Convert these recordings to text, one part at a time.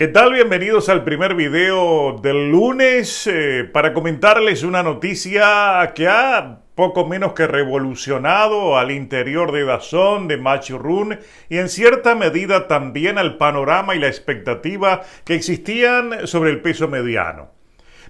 ¿Qué tal? Bienvenidos al primer video del lunes eh, para comentarles una noticia que ha poco menos que revolucionado al interior de Dazón, de run y en cierta medida también al panorama y la expectativa que existían sobre el peso mediano.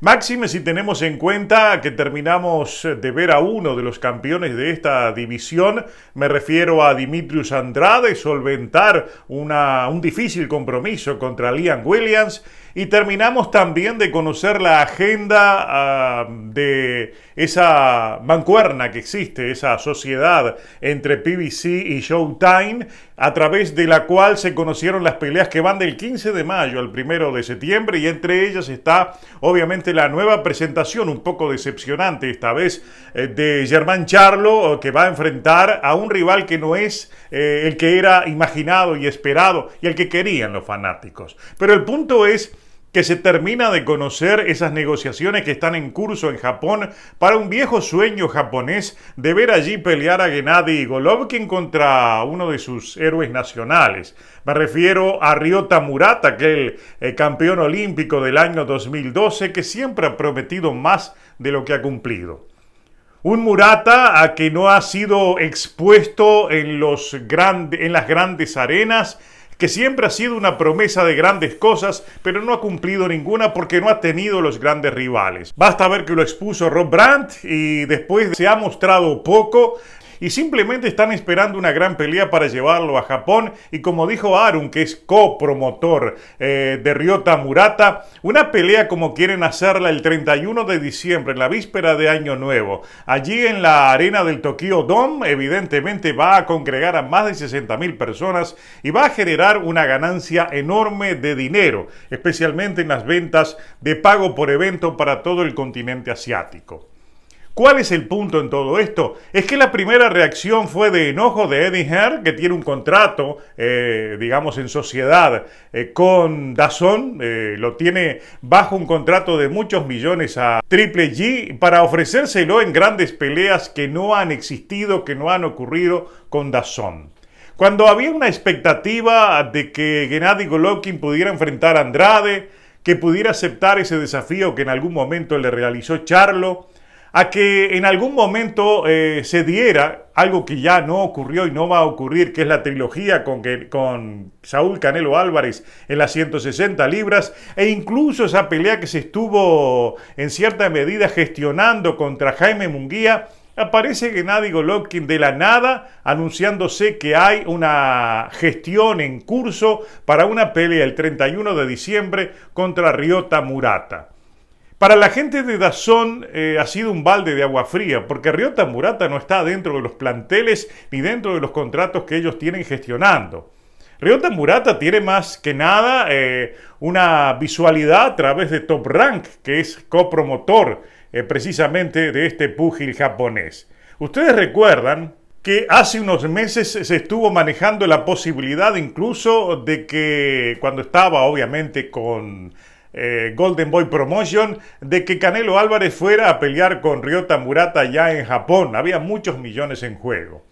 Máxime si tenemos en cuenta que terminamos de ver a uno de los campeones de esta división, me refiero a Dimitrius Andrade, solventar una, un difícil compromiso contra Liam Williams y terminamos también de conocer la agenda ah, de esa mancuerna que existe, esa sociedad entre PBC y Showtime a través de la cual se conocieron las peleas que van del 15 de mayo al 1 de septiembre y entre ellas está obviamente la nueva presentación, un poco decepcionante esta vez, eh, de Germán Charlo, eh, que va a enfrentar a un rival que no es eh, el que era imaginado y esperado y el que querían los fanáticos. Pero el punto es que se termina de conocer esas negociaciones que están en curso en Japón para un viejo sueño japonés de ver allí pelear a Gennady Golovkin contra uno de sus héroes nacionales. Me refiero a Ryota Murata, aquel el eh, campeón olímpico del año 2012 que siempre ha prometido más de lo que ha cumplido. Un Murata a que no ha sido expuesto en, los en las grandes arenas, que siempre ha sido una promesa de grandes cosas, pero no ha cumplido ninguna porque no ha tenido los grandes rivales. Basta ver que lo expuso Rob Brandt y después se ha mostrado poco y simplemente están esperando una gran pelea para llevarlo a Japón. Y como dijo Arun, que es copromotor eh, de Ryota Murata, una pelea como quieren hacerla el 31 de diciembre, en la víspera de Año Nuevo. Allí en la arena del Tokyo Dome, evidentemente va a congregar a más de 60 mil personas y va a generar una ganancia enorme de dinero, especialmente en las ventas de pago por evento para todo el continente asiático. ¿Cuál es el punto en todo esto? Es que la primera reacción fue de enojo de Eddie Herr, que tiene un contrato, eh, digamos, en sociedad eh, con Dazón, eh, lo tiene bajo un contrato de muchos millones a Triple G, para ofrecérselo en grandes peleas que no han existido, que no han ocurrido con Dazón. Cuando había una expectativa de que Gennady Golovkin pudiera enfrentar a Andrade, que pudiera aceptar ese desafío que en algún momento le realizó Charlo, a que en algún momento eh, se diera algo que ya no ocurrió y no va a ocurrir, que es la trilogía con, que, con Saúl Canelo Álvarez en las 160 libras, e incluso esa pelea que se estuvo en cierta medida gestionando contra Jaime Munguía, aparece Gennady Golovkin de la nada anunciándose que hay una gestión en curso para una pelea el 31 de diciembre contra Ryota Murata. Para la gente de Dazón eh, ha sido un balde de agua fría, porque Ryota Murata no está dentro de los planteles ni dentro de los contratos que ellos tienen gestionando. Ryota Murata tiene más que nada eh, una visualidad a través de Top Rank, que es copromotor eh, precisamente de este púgil japonés. Ustedes recuerdan que hace unos meses se estuvo manejando la posibilidad incluso de que cuando estaba obviamente con eh, Golden Boy Promotion de que Canelo Álvarez fuera a pelear con Ryota Murata ya en Japón. Había muchos millones en juego.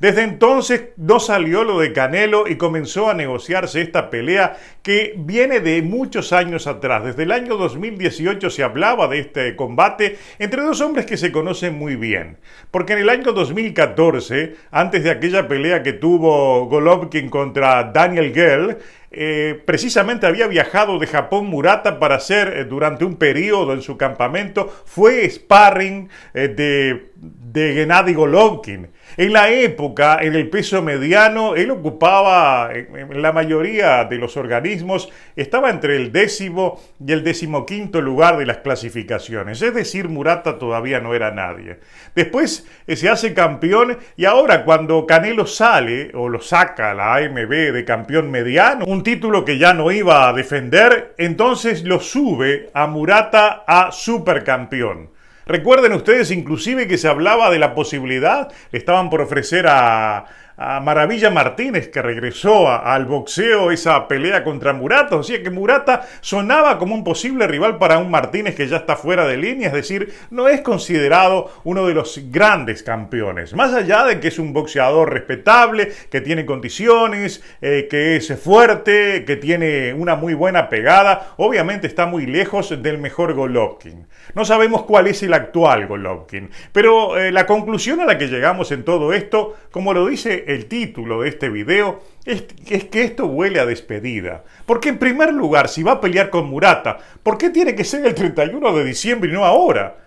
Desde entonces no salió lo de Canelo y comenzó a negociarse esta pelea que viene de muchos años atrás. Desde el año 2018 se hablaba de este combate entre dos hombres que se conocen muy bien. Porque en el año 2014, antes de aquella pelea que tuvo Golovkin contra Daniel Gell, eh, precisamente había viajado de Japón Murata para hacer eh, durante un periodo en su campamento, fue sparring eh, de, de Gennady Golovkin. En la época, en el peso mediano, él ocupaba la mayoría de los organismos, estaba entre el décimo y el decimoquinto lugar de las clasificaciones. Es decir, Murata todavía no era nadie. Después se hace campeón y ahora cuando Canelo sale o lo saca la AMB de campeón mediano, un título que ya no iba a defender, entonces lo sube a Murata a supercampeón. Recuerden ustedes inclusive que se hablaba de la posibilidad, estaban por ofrecer a, a Maravilla Martínez que regresó al boxeo esa pelea contra Murata. O que Murata sonaba como un posible rival para un Martínez que ya está fuera de línea, es decir, no es considerado uno de los grandes campeones. Más allá de que es un boxeador respetable, que tiene condiciones, eh, que es fuerte, que tiene una muy buena pegada, obviamente está muy lejos del mejor Golovkin. No sabemos cuál es el actual Golovkin, pero eh, la conclusión a la que llegamos en todo esto, como lo dice el título de este video es, es, que esto huele a despedida. Porque en primer lugar, si va a pelear con Murata, ¿por qué tiene que ser el 31 de diciembre y no ahora?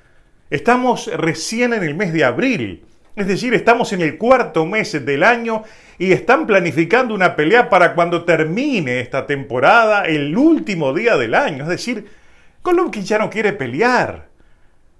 Estamos recién en el mes de abril. Es decir, estamos en el cuarto mes del año y están planificando una pelea para cuando termine esta temporada, el último día del año. Es decir, Golovkin ya no quiere pelear.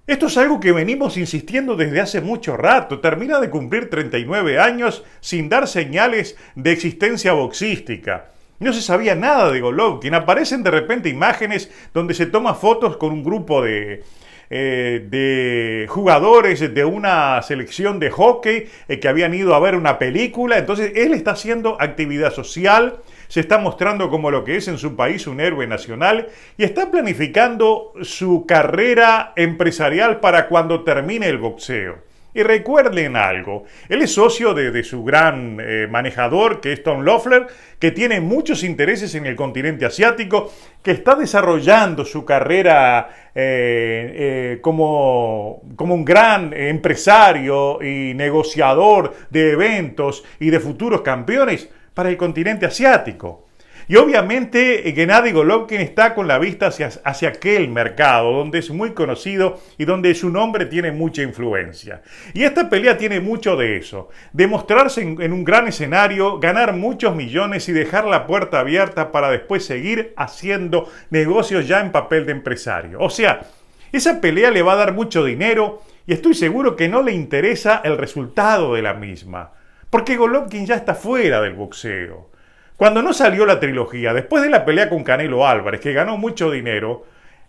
Esto es algo que venimos insistiendo desde hace mucho rato. Termina de cumplir 39 años sin dar señales de existencia boxística. No se sabía nada de Golovkin. Aparecen de repente imágenes donde se toma fotos con un grupo de, eh, de jugadores de una selección de hockey eh, que habían ido a ver una película. Entonces él está haciendo actividad social se está mostrando como lo que es en su país un héroe nacional y está planificando su carrera empresarial para cuando termine el boxeo. Y recuerden algo, él es socio de, su gran eh, manejador, que es Tom Loeffler, que tiene muchos intereses en el continente asiático, que está desarrollando su carrera eh, eh, como, como un gran empresario y negociador de eventos y de futuros campeones para el continente asiático. Y obviamente eh, Gennady Golovkin está con la vista hacia, hacia, aquel mercado donde es muy conocido y donde su nombre tiene mucha influencia. Y esta pelea tiene mucho de eso, demostrarse en un gran escenario, ganar muchos millones y dejar la puerta abierta para después seguir haciendo negocios ya en papel de empresario. O sea, esa pelea le va a dar mucho dinero y estoy seguro que no le interesa el resultado de la misma. Porque Golovkin ya está fuera del boxeo. Cuando no salió la trilogía, después de la pelea con Canelo Álvarez, que ganó mucho dinero,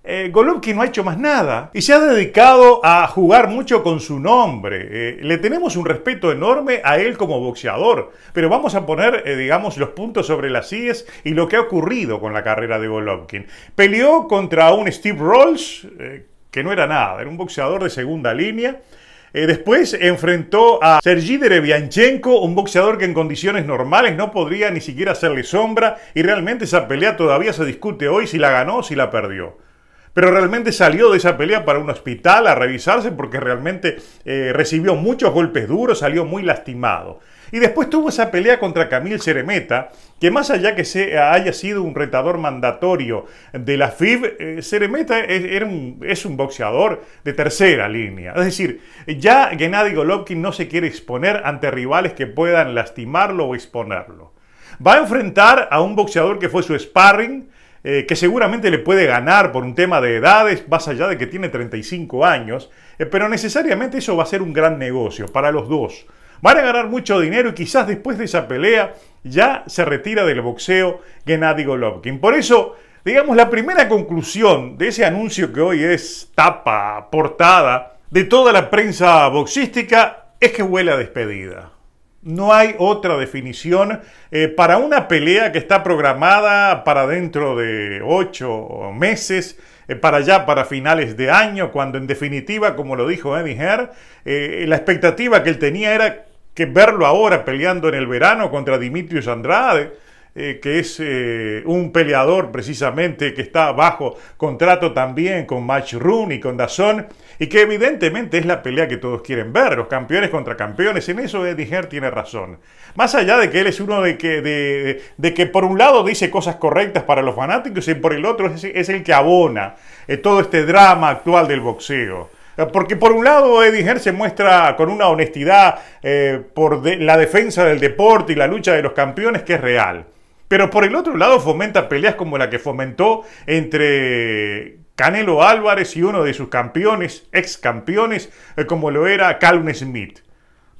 eh, Golovkin no ha hecho más nada y se ha dedicado a jugar mucho con su nombre. Eh, le tenemos un respeto enorme a él como boxeador, pero vamos a poner, eh, digamos, los puntos sobre las IES y lo que ha ocurrido con la carrera de Golovkin. Peleó contra un Steve Rolls, que no era nada, era un boxeador de segunda línea, eh, después enfrentó a Sergi Derevianchenko, un boxeador que en condiciones normales no podría ni siquiera hacerle sombra, y realmente esa pelea todavía se discute hoy si la ganó o si la perdió. Pero realmente salió de esa pelea para un hospital a revisarse porque realmente eh, recibió muchos golpes duros, salió muy lastimado. Y después tuvo esa pelea contra Camille Ceremeta, que más allá que haya sido un retador mandatorio de la FIB, eh, Ceremeta es, un, boxeador de tercera línea. Es decir, ya Gennady Golovkin no se quiere exponer ante rivales que puedan lastimarlo o exponerlo. Va a enfrentar a un boxeador que fue su sparring, eh, que seguramente le puede ganar por un tema de edades, más allá de que tiene 35 años, eh, pero necesariamente eso va a ser un gran negocio para los dos. Van a ganar mucho dinero y quizás después de esa pelea ya se retira del boxeo Gennady Golovkin. Por eso, digamos, la primera conclusión de ese anuncio que hoy es tapa, portada de toda la prensa boxística es que huele a despedida. No hay otra definición eh, para una pelea que está programada para dentro de ocho meses, eh, para ya para finales de año, cuando en definitiva, como lo dijo Eddie Herr, eh, la expectativa que él tenía era que verlo ahora peleando en el verano contra Dimitrios Andrade, eh, que es eh, un peleador precisamente que está bajo contrato también con Match y con Dazón, y que evidentemente es la pelea que todos quieren ver, los campeones contra campeones. En eso Eddie tiene razón. Más allá de que él es uno de que, de, que por un lado dice cosas correctas para los fanáticos y por el otro es, el que abona eh, todo este drama actual del boxeo. Eh, porque por un lado Eddie se muestra con una honestidad eh, por la defensa del deporte y la lucha de los campeones que es real. Pero por el otro lado fomenta peleas como la que fomentó entre Canelo Álvarez y uno de sus campeones, ex campeones, eh, como lo era Calvin Smith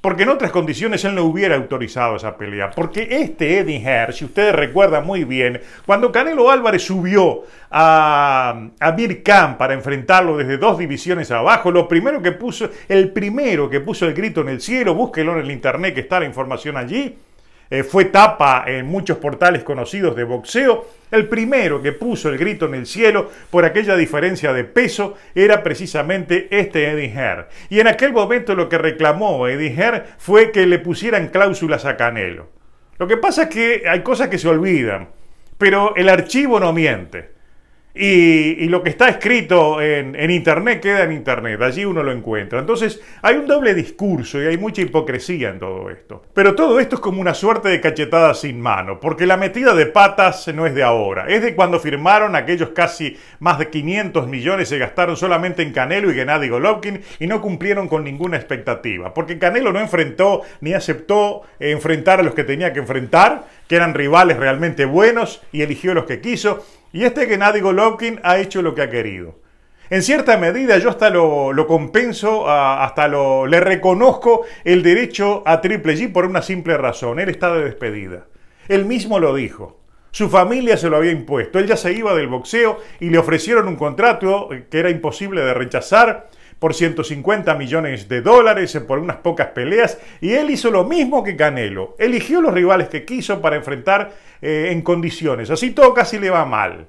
porque en otras condiciones él no hubiera autorizado esa pelea. Porque este Eddie Herr, si ustedes recuerdan muy bien, cuando Canelo Álvarez subió a, a para enfrentarlo desde dos divisiones abajo, lo primero que puso, el primero que puso el grito en el cielo, búsquelo en el internet que está la información allí, eh, fue tapa en muchos portales conocidos de boxeo, el primero que puso el grito en el cielo por aquella diferencia de peso era precisamente este Eddie Herr. Y en aquel momento lo que reclamó Eddie Herr fue que le pusieran cláusulas a Canelo. Lo que pasa es que hay cosas que se olvidan, pero el archivo no miente. Y, lo que está escrito en, en, Internet queda en Internet, allí uno lo encuentra. Entonces hay un doble discurso y hay mucha hipocresía en todo esto. Pero todo esto es como una suerte de cachetada sin mano, porque la metida de patas no es de ahora, es de cuando firmaron aquellos casi más de 500 millones se gastaron solamente en Canelo y Gennady Golovkin y no cumplieron con ninguna expectativa, porque Canelo no enfrentó ni aceptó enfrentar a los que tenía que enfrentar, que eran rivales realmente buenos y eligió los que quiso. Y este Gennady Golovkin ha hecho lo que ha querido. En cierta medida yo hasta lo, compenso, hasta lo, le reconozco el derecho a Triple G por una simple razón. Él está de despedida. Él mismo lo dijo. Su familia se lo había impuesto. Él ya se iba del boxeo y le ofrecieron un contrato que era imposible de rechazar por 150 millones de dólares por unas pocas peleas y él hizo lo mismo que Canelo. Eligió los rivales que quiso para enfrentar eh, en condiciones. Así todo casi le va mal,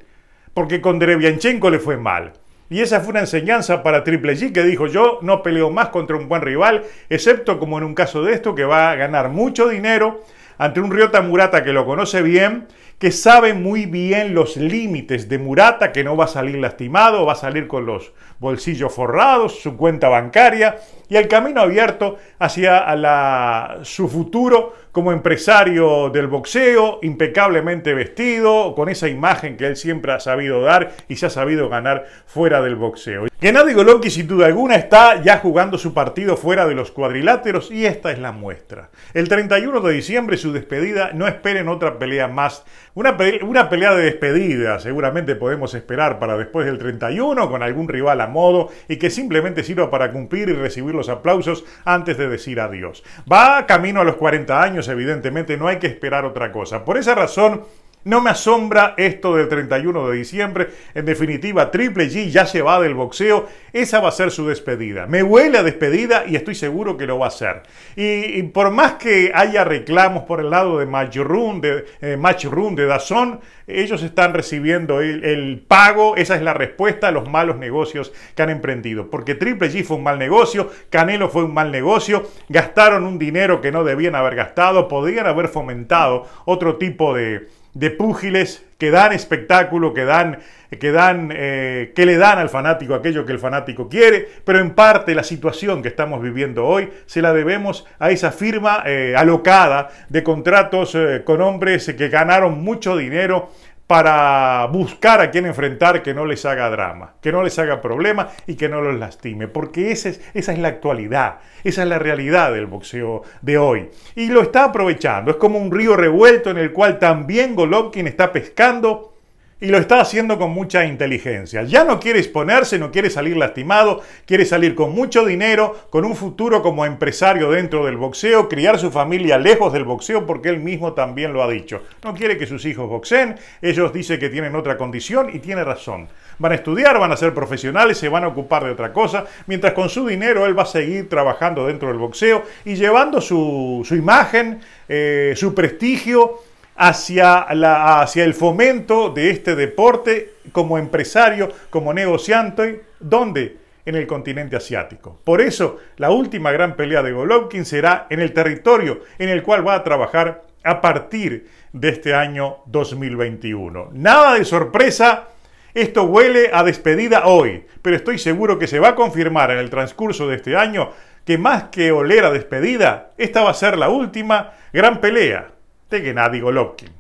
porque con Derebianchenko le fue mal. Y esa fue una enseñanza para Triple G que dijo yo no peleo más contra un buen rival, excepto como en un caso de esto que va a ganar mucho dinero ante un Ryota Murata que lo conoce bien que sabe muy bien los límites de Murata, que no va a salir lastimado, va a salir con los bolsillos forrados, su cuenta bancaria y el camino abierto hacia su futuro como empresario del boxeo, impecablemente vestido, con esa imagen que él siempre ha sabido dar y se ha sabido ganar fuera del boxeo. Gennady Golovkin sin duda alguna está ya jugando su partido fuera de los cuadriláteros y esta es la muestra. El 31 de diciembre su despedida, no esperen otra pelea más una, pelea de despedida seguramente podemos esperar para después del 31 con algún rival a modo y que simplemente sirva para cumplir y recibir los aplausos antes de decir adiós. Va camino a los 40 años, evidentemente no hay que esperar otra cosa. Por esa razón, no me asombra esto del 31 de diciembre. En definitiva, Triple G ya se va del boxeo. Esa va a ser su despedida. Me huele a despedida y estoy seguro que lo va a hacer. Y, por más que haya reclamos por el lado de Matchroom, de, eh, de Dazón, ellos están recibiendo el, el pago. Esa es la respuesta a los malos negocios que han emprendido. Porque Triple G fue un mal negocio, Canelo fue un mal negocio, gastaron un dinero que no debían haber gastado, podrían haber fomentado otro tipo de de púgiles que dan espectáculo, que, dan, que, dan, eh, le dan al fanático aquello que el fanático quiere, pero en parte la situación que estamos viviendo hoy se la debemos a esa firma eh, alocada de contratos eh, con hombres que ganaron mucho dinero para buscar a quien enfrentar que no les haga drama, que no les haga problema y que no los lastime, porque esa es, esa es la actualidad, esa es la realidad del boxeo de hoy. Y lo está aprovechando, es como un río revuelto en el cual también Golovkin está pescando y lo está haciendo con mucha inteligencia. Ya no quiere exponerse, no quiere salir lastimado, quiere salir con mucho dinero, con un futuro como empresario dentro del boxeo, criar su familia lejos del boxeo porque él mismo también lo ha dicho. No quiere que sus hijos boxeen, ellos dicen que tienen otra condición y tiene razón. Van a estudiar, van a ser profesionales, se van a ocupar de otra cosa, mientras con su dinero él va a seguir trabajando dentro del boxeo y llevando su, imagen, eh, su prestigio, hacia, la, el fomento de este deporte como empresario, como negociante, ¿dónde? En el continente asiático. Por eso, la última gran pelea de Golovkin será en el territorio en el cual va a trabajar a partir de este año 2021. Nada de sorpresa. Esto huele a despedida hoy, pero estoy seguro que se va a confirmar en el transcurso de este año que más que oler a despedida, esta va a ser la última gran pelea de Gennady Golovkin.